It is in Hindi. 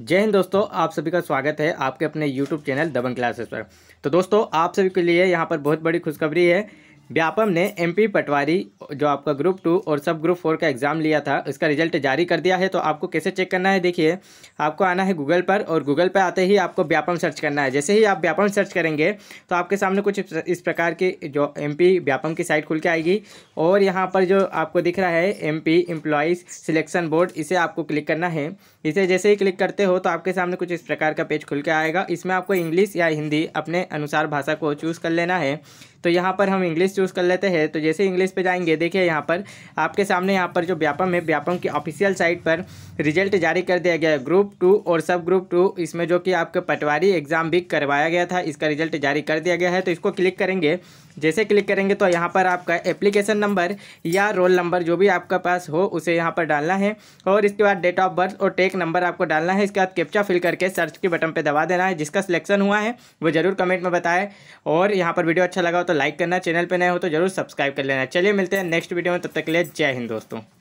जय हिंद दोस्तों आप सभी का स्वागत है आपके अपने यूट्यूब चैनल दबंग क्लासेस पर तो दोस्तों आप सभी के लिए यहाँ पर बहुत बड़ी खुशखबरी है व्यापम ने एमपी पटवारी जो आपका ग्रुप टू और सब ग्रुप फोर का एग्ज़ाम लिया था उसका रिजल्ट जारी कर दिया है तो आपको कैसे चेक करना है देखिए आपको आना है गूगल पर और गूगल पर आते ही आपको व्यापम सर्च करना है जैसे ही आप व्यापम सर्च करेंगे तो आपके सामने कुछ इस प्रकार की जो एम व्यापम की साइट खुल के आएगी और यहाँ पर जो आपको दिख रहा है M P employees selection board इसे आपको क्लिक करना है इसे जैसे ही क्लिक करते हो तो आपके सामने कुछ इस प्रकार का पेज खुल के आएगा इसमें आपको इंग्लिश या हिंदी अपने अनुसार भाषा को चूज़ कर लेना है तो यहाँ पर हम इंग्लिश चूज़ कर लेते हैं तो जैसे इंग्लिश पे जाएंगे देखिए यहाँ पर आपके सामने यहाँ पर जो व्यापम है व्यापम की ऑफिशियल साइट पर रिजल्ट जारी कर दिया गया है ग्रुप टू और सब ग्रुप टू इसमें जो कि आपके पटवारी एग्जाम भी करवाया गया था इसका रिजल्ट जारी कर दिया गया है तो इसको क्लिक करेंगे जैसे क्लिक करेंगे तो यहाँ पर आपका एप्लीकेशन नंबर या रोल नंबर जो भी आपका पास हो उसे यहाँ पर डालना है और इसके बाद डेट ऑफ बर्थ और टेक नंबर आपको डालना है इसके बाद कैप्चा फिल करके सर्च के बटन पर दबा देना है जिसका सिलेक्शन हुआ है वो ज़रूर कमेंट में बताएं और यहाँ पर वीडियो अच्छा लगा तो तो लाइक करना चैनल पर नए हो तो जरूर सब्सक्राइब कर लेना चलिए मिलते हैं नेक्स्ट वीडियो में तब तक के लिए जय हिंद दोस्तों